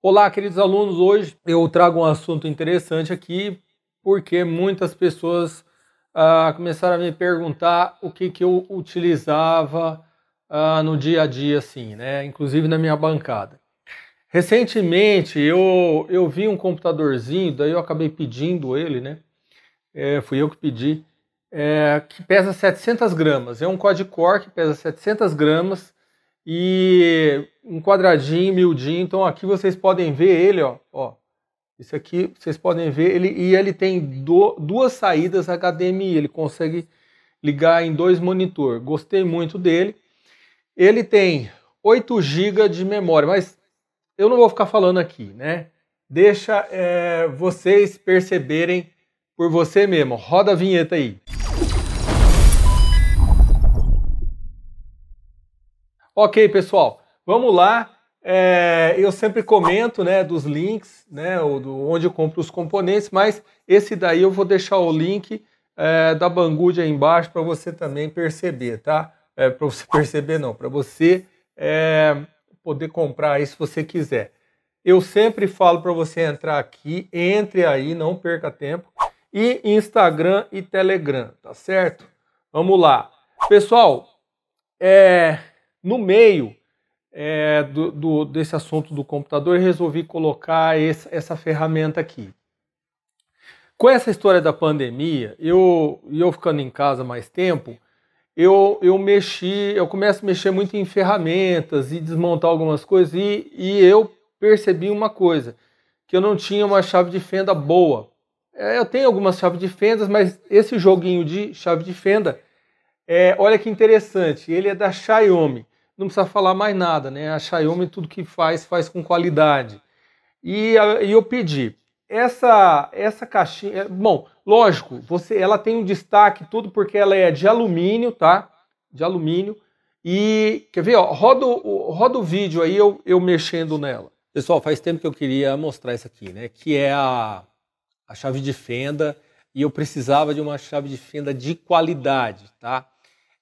Olá, queridos alunos. Hoje eu trago um assunto interessante aqui, porque muitas pessoas ah, começaram a me perguntar o que, que eu utilizava ah, no dia a dia, assim, né? Inclusive na minha bancada. Recentemente eu, eu vi um computadorzinho, daí eu acabei pedindo ele, né? É, fui eu que pedi, é, que pesa 700 gramas. É um quad-core que pesa 700 gramas e um quadradinho, miudinho. Então aqui vocês podem ver ele, ó. ó. Isso aqui vocês podem ver ele e ele tem do, duas saídas HDMI. Ele consegue ligar em dois monitor. Gostei muito dele. Ele tem 8 GB de memória, mas eu não vou ficar falando aqui, né? Deixa é, vocês perceberem por você mesmo. Roda a vinheta aí. Ok, pessoal, vamos lá. É, eu sempre comento né, dos links, né, do, onde eu compro os componentes, mas esse daí eu vou deixar o link é, da Banggood aí embaixo para você também perceber, tá? É, para você perceber não, para você é, poder comprar aí se você quiser. Eu sempre falo para você entrar aqui, entre aí, não perca tempo. E Instagram e Telegram, tá certo? Vamos lá. Pessoal, é, no meio é, do, do, desse assunto do computador, resolvi colocar esse, essa ferramenta aqui. Com essa história da pandemia, eu, eu ficando em casa mais tempo, eu, eu mexi, eu começo a mexer muito em ferramentas e desmontar algumas coisas, e, e eu percebi uma coisa, que eu não tinha uma chave de fenda boa. É, eu tenho algumas chaves de fendas, mas esse joguinho de chave de fenda, é, olha que interessante, ele é da Xiaomi não precisa falar mais nada, né? A Xiaomi tudo que faz faz com qualidade. E, e eu pedi essa essa caixinha, é, bom, lógico, você ela tem um destaque todo porque ela é de alumínio, tá? De alumínio. E quer ver, ó, roda, roda o vídeo aí eu, eu mexendo nela. Pessoal, faz tempo que eu queria mostrar isso aqui, né? Que é a, a chave de fenda e eu precisava de uma chave de fenda de qualidade, tá?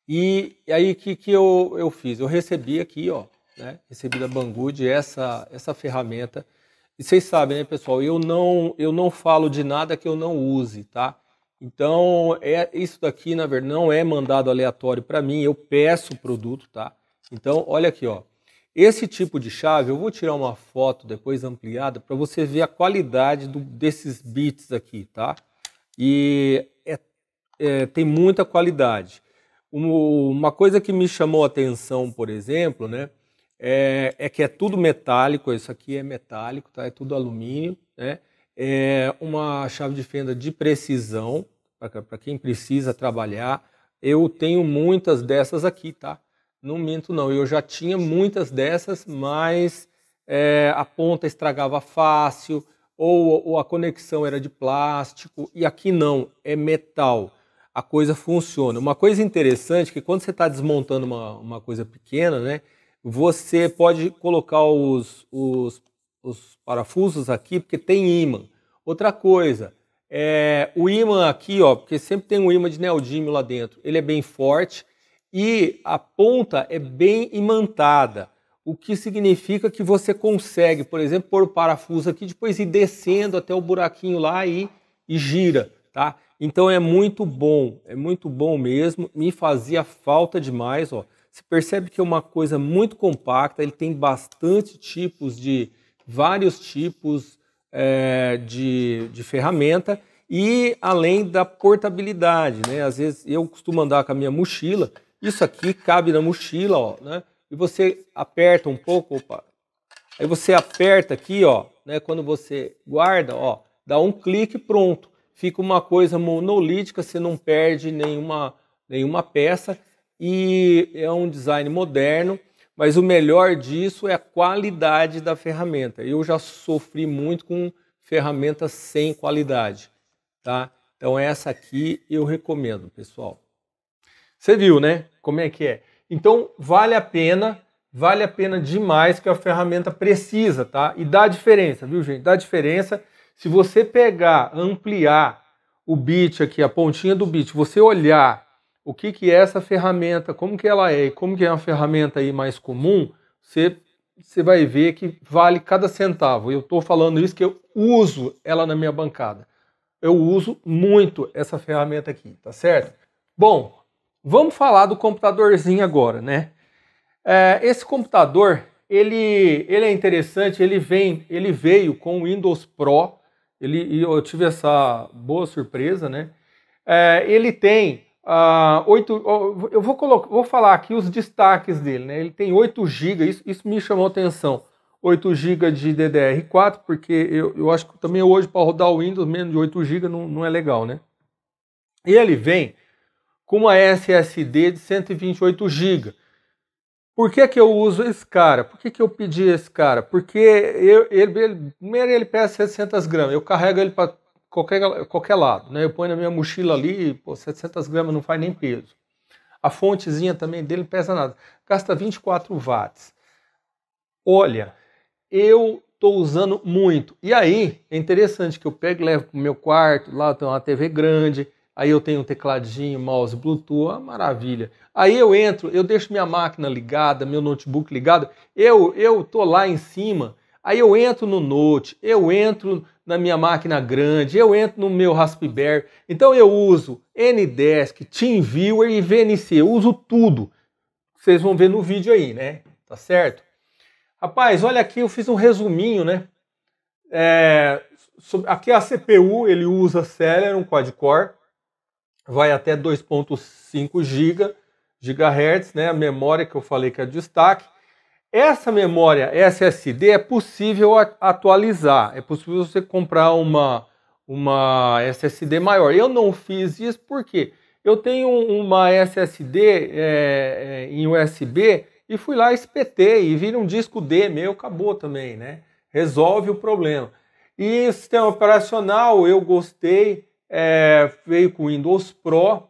E, e aí, o que, que eu, eu fiz? Eu recebi aqui, ó, né? Recebi da Banggood essa, essa ferramenta. E vocês sabem, né, pessoal? Eu não, eu não falo de nada que eu não use, tá? Então, é isso daqui, na verdade, não é mandado aleatório para mim. Eu peço o produto, tá? Então, olha aqui, ó. Esse tipo de chave, eu vou tirar uma foto depois ampliada para você ver a qualidade do, desses bits aqui, tá? E é, é, tem muita qualidade. Uma coisa que me chamou a atenção, por exemplo, né, é, é, que é tudo metálico, isso aqui é metálico, tá? é tudo alumínio, né? é uma chave de fenda de precisão, para quem precisa trabalhar. Eu tenho muitas dessas aqui, tá? Não minto não, eu já tinha muitas dessas, mas é, a ponta estragava fácil, ou, ou a conexão era de plástico, e aqui não, é metal a coisa funciona. Uma coisa interessante é que quando você está desmontando uma, uma coisa pequena, né, você pode colocar os, os, os parafusos aqui, porque tem ímã. Outra coisa, é, o ímã aqui, ó, porque sempre tem um ímã de neodímio lá dentro, ele é bem forte e a ponta é bem imantada, o que significa que você consegue, por exemplo, pôr o parafuso aqui, depois ir descendo até o buraquinho lá e, e gira, tá? Então é muito bom, é muito bom mesmo. Me fazia falta demais, ó. Você percebe que é uma coisa muito compacta, ele tem bastante tipos de vários tipos é, de, de ferramenta e além da portabilidade, né? Às vezes eu costumo andar com a minha mochila, isso aqui cabe na mochila, ó, né? E você aperta um pouco, opa. Aí você aperta aqui, ó, né? Quando você guarda, ó, dá um clique pronto fica uma coisa monolítica, você não perde nenhuma, nenhuma peça e é um design moderno, mas o melhor disso é a qualidade da ferramenta. Eu já sofri muito com ferramentas sem qualidade, tá? Então essa aqui eu recomendo, pessoal. Você viu, né? Como é que é? Então vale a pena, vale a pena demais que a ferramenta precisa, tá? E dá diferença, viu, gente? Dá diferença. Se você pegar, ampliar o bit aqui, a pontinha do bit, você olhar o que, que é essa ferramenta, como que ela é e como que é uma ferramenta aí mais comum, você, você vai ver que vale cada centavo. Eu estou falando isso que eu uso ela na minha bancada. Eu uso muito essa ferramenta aqui, tá certo? Bom, vamos falar do computadorzinho agora, né? É, esse computador, ele, ele é interessante, ele, vem, ele veio com o Windows Pro ele, e eu tive essa boa surpresa, né? É, ele tem ah, 8, eu vou, colocar, vou falar aqui os destaques dele, né? Ele tem 8 GB, isso, isso me chamou atenção. 8 GB de DDR4, porque eu, eu acho que também hoje para rodar o Windows menos de 8 GB não, não é legal, né? E ele vem com uma SSD de 128 GB. Por que, que eu uso esse cara? Por que, que eu pedi esse cara? Porque eu, ele, ele, primeiro ele pesa 700 gramas, eu carrego ele para qualquer, qualquer lado. Né? Eu ponho na minha mochila ali, pô, 700 gramas não faz nem peso. A fontezinha também dele não pesa nada. Gasta 24 watts. Olha, eu estou usando muito. E aí, é interessante que eu pego e levo para o meu quarto, lá tem uma TV grande, aí eu tenho um tecladinho, mouse, Bluetooth, maravilha. Aí eu entro, eu deixo minha máquina ligada, meu notebook ligado, eu eu tô lá em cima, aí eu entro no Note, eu entro na minha máquina grande, eu entro no meu Raspberry. Então eu uso Ndesk, TeamViewer e VNC, eu uso tudo. Vocês vão ver no vídeo aí, né? Tá certo? Rapaz, olha aqui, eu fiz um resuminho, né? É, aqui a CPU, ele usa Celeron Quad-Core vai até 2.5 GB, GHz, né? A memória que eu falei que é destaque. Essa memória SSD é possível atualizar, é possível você comprar uma, uma SSD maior. Eu não fiz isso porque eu tenho uma SSD é, é, em USB e fui lá, espetei e vira um disco D meu, acabou também, né? Resolve o problema. E sistema operacional eu gostei, é, veio com Windows Pro.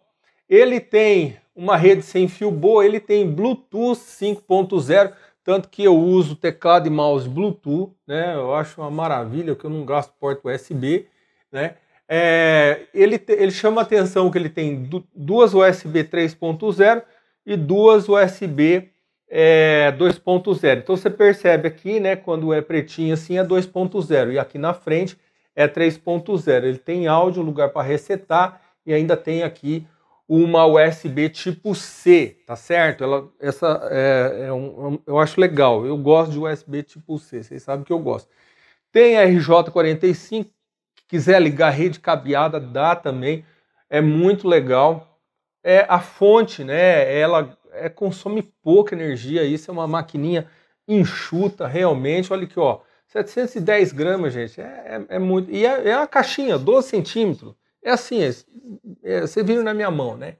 Ele tem uma rede sem fio boa, ele tem Bluetooth 5.0, tanto que eu uso teclado e mouse Bluetooth, né? Eu acho uma maravilha, que eu não gasto porta USB, né? É, ele, ele chama atenção que ele tem duas USB 3.0 e duas USB é, 2.0. Então você percebe aqui, né, quando é pretinho assim é 2.0 e aqui na frente é 3.0. Ele tem áudio, lugar para resetar e ainda tem aqui uma USB tipo C, tá certo? Ela, essa é, é um, é eu acho legal. Eu gosto de USB tipo C, vocês sabem que eu gosto. Tem RJ45, quiser ligar rede cabeada, dá também. É muito legal. É a fonte, né? Ela é, consome pouca energia. Isso é uma maquininha enxuta realmente. Olha aqui, ó. 710 gramas, gente, é, é, é muito. E é, é, uma caixinha, 12 centímetros. É assim, é, é, você viu na minha mão, né?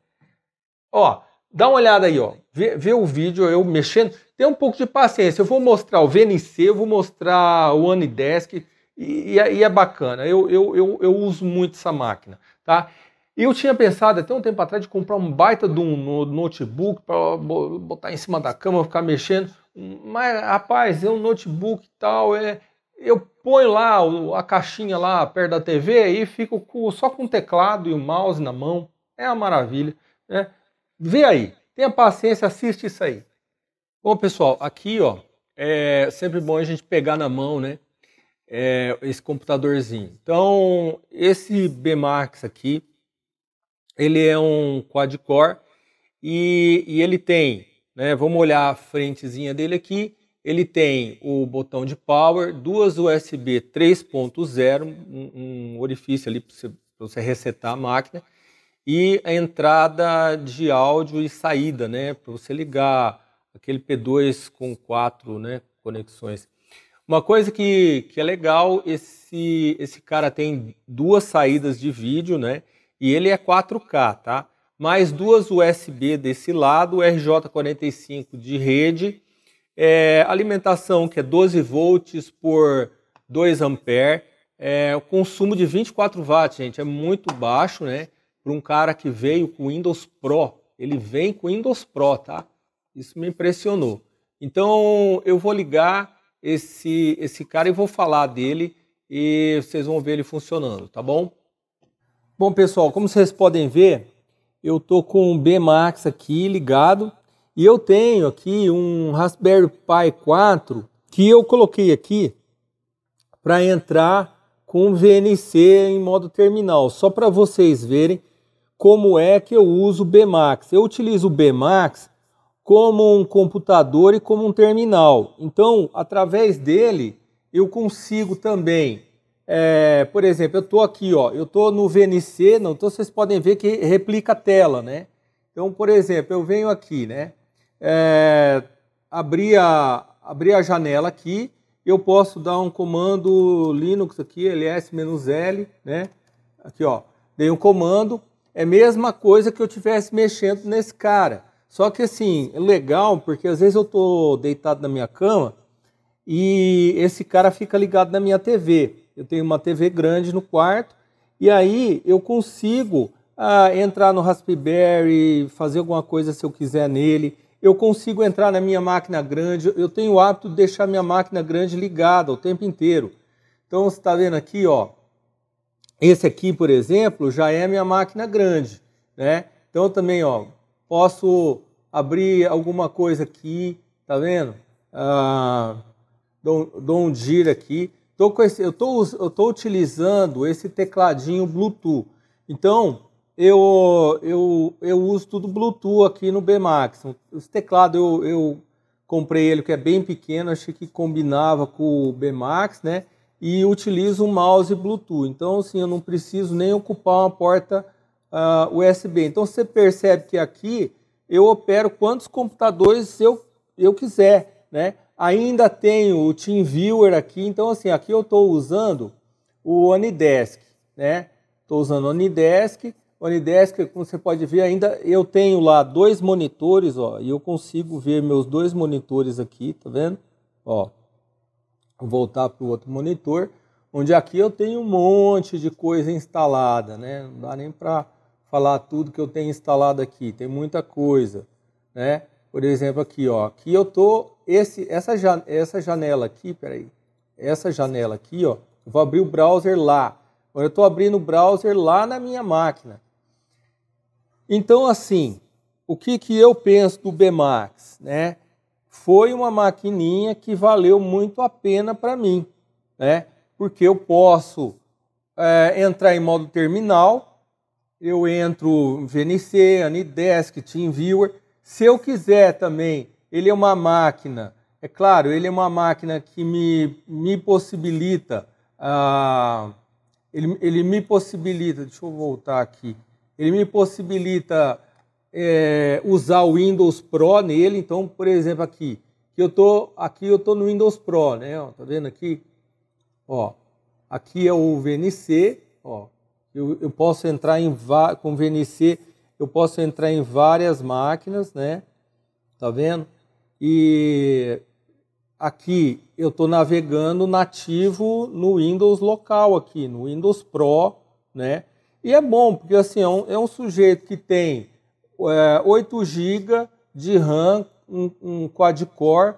Ó, dá uma olhada aí, ó. Vê, vê, o vídeo, eu mexendo. Tem um pouco de paciência. Eu vou mostrar o VNC, eu vou mostrar o Anidesk. E, e, é, e é bacana. Eu, eu, eu, eu uso muito essa máquina, tá? eu tinha pensado até um tempo atrás de comprar um baita de um notebook para botar em cima da cama, ficar mexendo mas rapaz, é um notebook e tal, é, eu ponho lá a caixinha lá perto da TV e fico com, só com o teclado e o mouse na mão. É uma maravilha, né? Vê aí, tenha paciência, assiste isso aí. Bom, pessoal, aqui ó, é sempre bom a gente pegar na mão, né? É, esse computadorzinho. Então, esse Bmax aqui, ele é um quad-core e, e ele tem né? Vamos olhar a frentezinha dele aqui. Ele tem o botão de power, duas USB 3.0, um, um, orifício ali para você, você, resetar a máquina, e a entrada de áudio e saída, né? Para você ligar aquele P2 com quatro né, conexões. Uma coisa que, que é legal, esse, esse cara tem duas saídas de vídeo, né? E ele é 4K, tá? mais duas USB desse lado, RJ45 de rede, é, alimentação que é 12 volts por 2 ampere, é, o consumo de 24 watts, gente, é muito baixo, né? Para um cara que veio com Windows Pro, ele vem com Windows Pro, tá? Isso me impressionou. Então eu vou ligar esse esse cara e vou falar dele e vocês vão ver ele funcionando, tá bom? Bom pessoal, como vocês podem ver, eu tô com o B Max aqui ligado e eu tenho aqui um Raspberry Pi 4 que eu coloquei aqui para entrar com VNC em modo terminal, só para vocês verem como é que eu uso o Bmax. Eu utilizo o Bmax como um computador e como um terminal. Então, através dele, eu consigo também é, por exemplo, eu estou aqui, ó, eu estou no VNC, não, então vocês podem ver que replica a tela, né? Então, por exemplo, eu venho aqui, né? É, abrir, a, abrir a janela aqui, eu posso dar um comando Linux aqui, ls-l, né? Aqui, ó, dei um comando, é a mesma coisa que eu tivesse mexendo nesse cara. Só que assim, é legal, porque às vezes eu estou deitado na minha cama e esse cara fica ligado na minha TV eu tenho uma TV grande no quarto, e aí eu consigo ah, entrar no Raspberry, fazer alguma coisa se eu quiser nele, eu consigo entrar na minha máquina grande, eu tenho o hábito de deixar minha máquina grande ligada o tempo inteiro. Então você está vendo aqui, ó, esse aqui, por exemplo, já é minha máquina grande, né? Então também, ó, posso abrir alguma coisa aqui, tá vendo? Ah, dou, dou um giro aqui. Tô com esse, eu estou eu tô utilizando esse tecladinho Bluetooth. Então, eu, eu, eu uso tudo Bluetooth aqui no Bmax. Esse teclado eu, eu comprei ele que é bem pequeno, achei que combinava com o Bmax, né? E utilizo o mouse Bluetooth. Então, assim, eu não preciso nem ocupar uma porta uh, ah, USB. Então, você percebe que aqui eu opero quantos computadores eu, eu quiser, né? Ainda tenho o TeamViewer aqui, então assim, aqui eu estou usando o Onidesk, né? Estou usando o Onidesk. Onidesk, como você pode ver, ainda eu tenho lá dois monitores, ó, e eu consigo ver meus dois monitores aqui, tá vendo? Ó, vou voltar para o outro monitor, onde aqui eu tenho um monte de coisa instalada, né? Não dá nem para falar tudo que eu tenho instalado aqui, tem muita coisa, né? Por exemplo, aqui, ó, aqui eu tô esse, essa, essa janela aqui, peraí, essa janela aqui, ó, eu vou abrir o browser lá. Eu estou abrindo o browser lá na minha máquina. Então, assim, o que, que eu penso do Bmax, né? Foi uma maquininha que valeu muito a pena para mim, né? Porque eu posso é, entrar em modo terminal, eu entro VNC, Anidesk, TeamViewer. Se eu quiser também ele é uma máquina, é claro, ele é uma máquina que me, me possibilita, ah, ele, ele me possibilita, deixa eu voltar aqui, ele me possibilita é, usar o Windows Pro nele, então, por exemplo, aqui, que eu tô, aqui eu tô no Windows Pro, né, ó, tá vendo aqui? Ó, aqui é o VNC, ó, eu, eu posso entrar em, com VNC, eu posso entrar em várias máquinas, né, tá vendo? E aqui eu estou navegando nativo no Windows local aqui, no Windows Pro, né? E é bom, porque assim, é um, é um sujeito que tem é, 8 GB de RAM, um, um quad-core,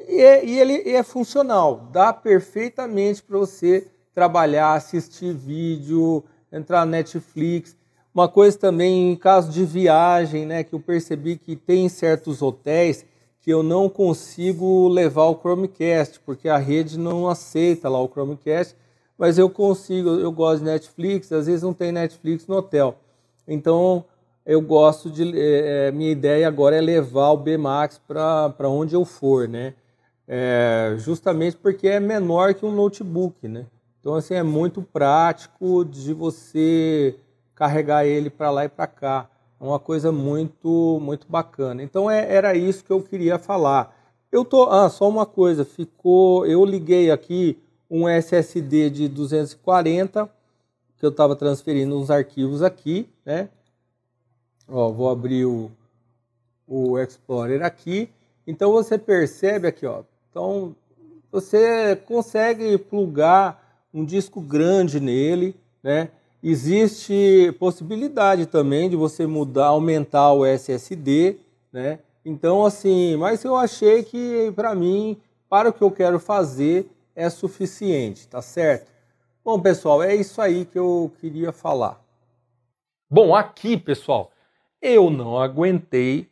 e, é, e, ele é funcional. Dá perfeitamente para você trabalhar, assistir vídeo, entrar na Netflix. Uma coisa também em caso de viagem, né, que eu percebi que tem certos hotéis que eu não consigo levar o Chromecast, porque a rede não aceita lá o Chromecast, mas eu consigo, eu gosto de Netflix, às vezes não tem Netflix no hotel. Então, eu gosto de. É, minha ideia agora é levar o Bmax para onde eu for, né? É, justamente porque é menor que um notebook, né? Então, assim, é muito prático de você carregar ele para lá e para cá. É uma coisa muito, muito bacana. Então é, era isso que eu queria falar. Eu tô, ah, só uma coisa, ficou, eu liguei aqui um SSD de 240 que eu estava transferindo uns arquivos aqui, né? Ó, vou abrir o, o Explorer aqui. Então você percebe aqui, ó. Então você consegue plugar um disco grande nele, né? Existe possibilidade também de você mudar, aumentar o SSD, né? Então, assim, mas eu achei que para mim, para o que eu quero fazer, é suficiente, tá certo? Bom, pessoal, é isso aí que eu queria falar. Bom, aqui, pessoal, eu não aguentei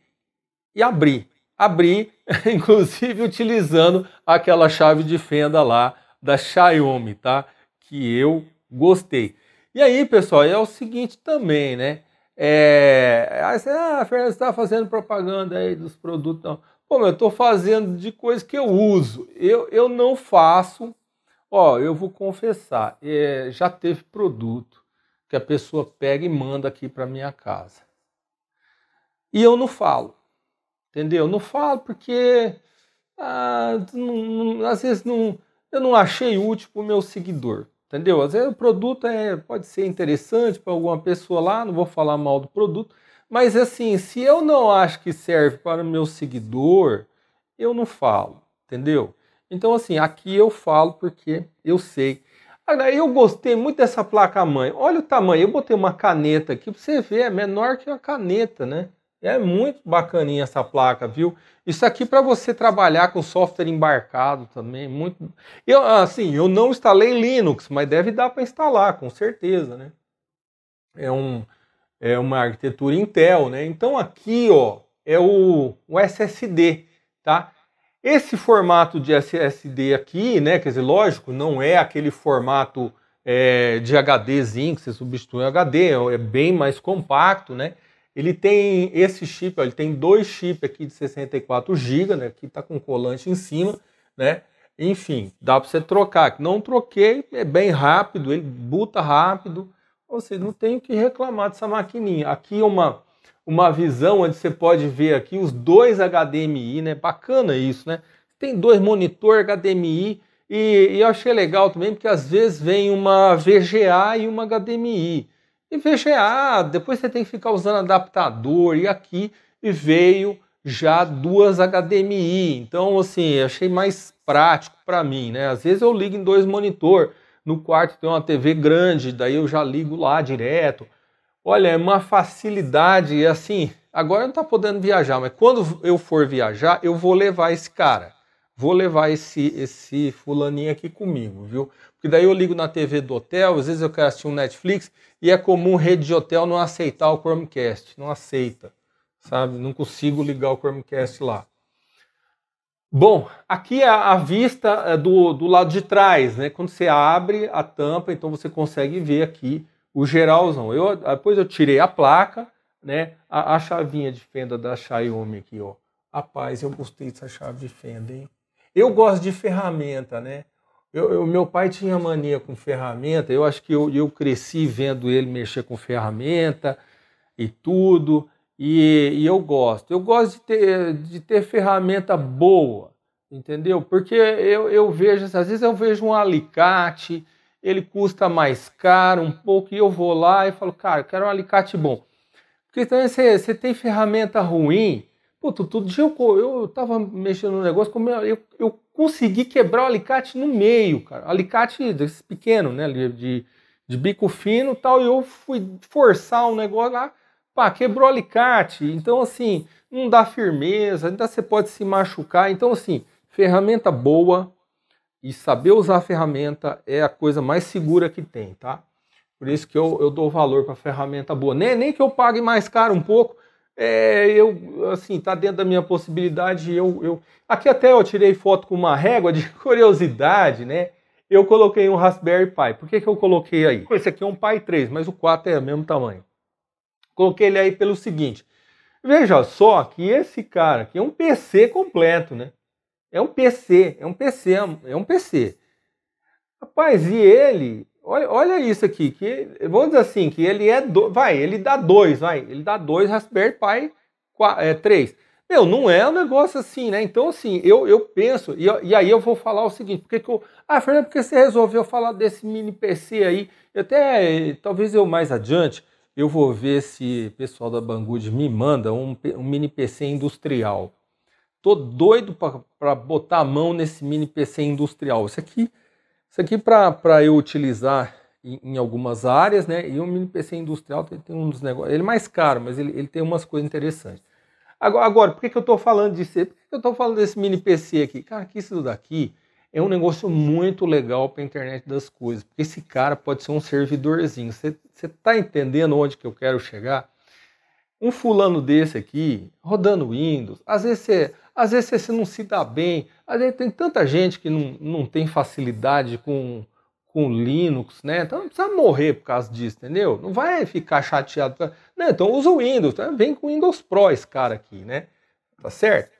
e abri. Abri, inclusive utilizando aquela chave de fenda lá da Xiaomi, tá? Que eu gostei. E aí, pessoal, é o seguinte também, né? É, aí você, ah, Fernando, está fazendo propaganda aí dos produtos. Não. Pô, eu estou fazendo de coisa que eu uso. Eu, eu não faço. Ó, eu vou confessar, é, já teve produto que a pessoa pega e manda aqui para minha casa. E eu não falo. Entendeu? Eu não falo porque ah, não, não, às vezes não, eu não achei útil para o meu seguidor. Entendeu? Às vezes o produto é, pode ser interessante para alguma pessoa lá, não vou falar mal do produto, mas assim, se eu não acho que serve para o meu seguidor, eu não falo, entendeu? Então, assim, aqui eu falo porque eu sei. Agora, eu gostei muito dessa placa-mãe. Olha o tamanho. Eu botei uma caneta aqui para você ver, é menor que uma caneta, né? É muito bacaninha essa placa, viu? Isso aqui para você trabalhar com software embarcado também, muito. Eu assim, eu não instalei Linux, mas deve dar para instalar, com certeza, né? É um é uma arquitetura Intel, né? Então aqui, ó, é o, o SSD, tá? Esse formato de SSD aqui, né? Quer dizer, lógico, não é aquele formato é, de HDzinho que você substitui HD, é, é bem mais compacto, né? Ele tem esse chip, ó, ele tem dois chips aqui de 64 GB, né? Aqui tá com colante em cima, né? Enfim, dá para você trocar. Não troquei, é bem rápido, ele buta rápido. Ou seja, não tem o que reclamar dessa maquininha. Aqui é uma uma visão onde você pode ver aqui os dois HDMI, né? Bacana isso, né? Tem dois monitor HDMI e, e eu achei legal também porque às vezes vem uma VGA e uma HDMI e ah Depois você tem que ficar usando adaptador. E aqui e veio já duas HDMI. Então, assim, achei mais prático para mim, né? Às vezes eu ligo em dois monitor. No quarto tem uma TV grande, daí eu já ligo lá direto. Olha, é uma facilidade, assim, agora não está podendo viajar, mas quando eu for viajar, eu vou levar esse cara. Vou levar esse esse fulaninho aqui comigo, viu? daí eu ligo na TV do hotel, às vezes eu quero assistir um Netflix, e é comum rede de hotel não aceitar o Chromecast, não aceita, sabe? Não consigo ligar o Chromecast lá. Bom, aqui é a vista é, do, do lado de trás, né? Quando você abre a tampa, então você consegue ver aqui o geralzão. Eu, depois eu tirei a placa, né? A, a chavinha de fenda da Xiaomi aqui, ó. Rapaz, eu gostei dessa chave de fenda, hein? Eu gosto de ferramenta, né? Eu, eu, meu pai tinha mania com ferramenta, eu acho que eu, eu cresci vendo ele mexer com ferramenta e tudo, e, e eu gosto. Eu gosto de ter, de ter ferramenta boa, entendeu? Porque eu, eu vejo, às vezes eu vejo um alicate, ele custa mais caro um pouco, e eu vou lá e falo, cara, eu quero um alicate bom. Porque também você, você tem ferramenta ruim, Puta, todo dia eu, eu tava mexendo no negócio, como eu, eu consegui quebrar o alicate no meio, cara. Alicate desse pequeno, né? De, de bico fino tal, e eu fui forçar um negócio lá, pá, quebrou o alicate. Então, assim, não dá firmeza, ainda você pode se machucar. Então, assim, ferramenta boa e saber usar a ferramenta é a coisa mais segura que tem, tá? Por isso que eu, eu dou valor para ferramenta boa. Nem, nem que eu pague mais caro um pouco, é, eu, assim, tá dentro da minha possibilidade. Eu, eu... Aqui até eu tirei foto com uma régua de curiosidade, né? Eu coloquei um Raspberry Pi. Por que, que eu coloquei aí? Esse aqui é um Pi 3, mas o 4 é o mesmo tamanho. Coloquei ele aí pelo seguinte. Veja só que esse cara aqui é um PC completo, né? É um PC, é um PC, é um PC. Rapaz, e ele Olha, olha isso aqui, que vamos dizer assim, que ele é do, vai, ele dá dois, vai, ele dá dois Raspberry Pi é, 3. Meu, não é um negócio assim, né? Então, assim, eu, eu penso, e, e aí eu vou falar o seguinte, porque que eu. Ah, Fernando, porque você resolveu falar desse mini PC aí? Até, talvez eu mais adiante, eu vou ver se o pessoal da Banggood me manda um, um mini PC industrial. Tô doido para botar a mão nesse mini PC industrial. Isso aqui isso aqui para eu utilizar em, em, algumas áreas, né? E o mini PC industrial tem, tem um dos negócios. Ele é mais caro, mas ele, ele tem umas coisas interessantes. Agora, agora por que, que eu estou falando disso? Por que, que eu estou falando desse mini PC aqui? Cara, que isso daqui é um negócio muito legal para a internet das coisas. Porque esse cara pode ser um servidorzinho. Você está entendendo onde que eu quero chegar? um fulano desse aqui, rodando Windows, às vezes você, às vezes você não se dá bem, às vezes tem tanta gente que não, não tem facilidade com, com Linux, né? Então não precisa morrer por causa disso, entendeu? Não vai ficar chateado. né então usa o Windows, tá? vem com o Windows Pro esse cara aqui, né? Tá certo?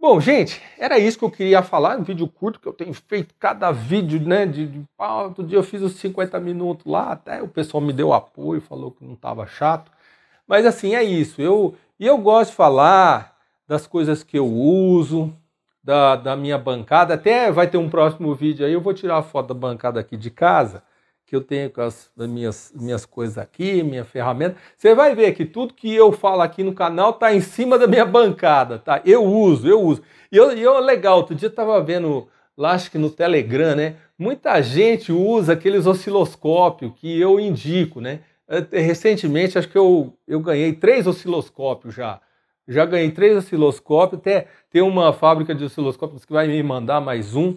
Bom, gente, era isso que eu queria falar, um vídeo curto que eu tenho feito cada vídeo, né? De, de ah, outro dia eu fiz os 50 minutos lá, até o pessoal me deu apoio, falou que não estava chato. Mas assim, é isso. Eu, e eu gosto de falar das coisas que eu uso, da, da minha bancada. Até vai ter um próximo vídeo aí, eu vou tirar a foto da bancada aqui de casa, que eu tenho com as, as minhas, minhas coisas aqui, minha ferramenta. Você vai ver que tudo que eu falo aqui no canal tá em cima da minha bancada, tá? Eu uso, eu uso. E eu, e eu legal, outro dia eu tava vendo lá acho que no Telegram, né? Muita gente usa aqueles osciloscópios que eu indico, né? Recentemente, acho que eu, eu ganhei três osciloscópios já. Já ganhei três osciloscópios, até tem uma fábrica de osciloscópios que vai me mandar mais um.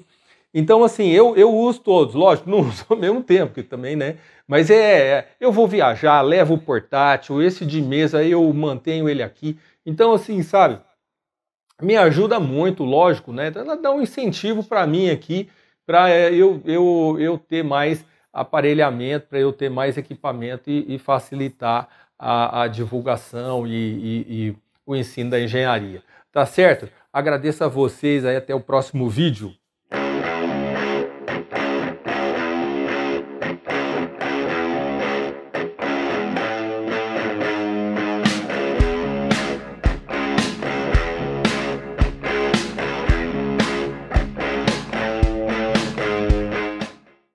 Então, assim, eu, eu uso todos, lógico, não uso ao mesmo tempo, que também, né? Mas é, é, eu vou viajar, levo o portátil, esse de mesa eu mantenho ele aqui. Então, assim, sabe, me ajuda muito, lógico, né? Dá um incentivo para mim aqui, para é, eu, eu, eu ter mais aparelhamento para eu ter mais equipamento e, e facilitar a, a divulgação e, e, e o ensino da engenharia. Tá certo? Agradeço a vocês aí até o próximo vídeo.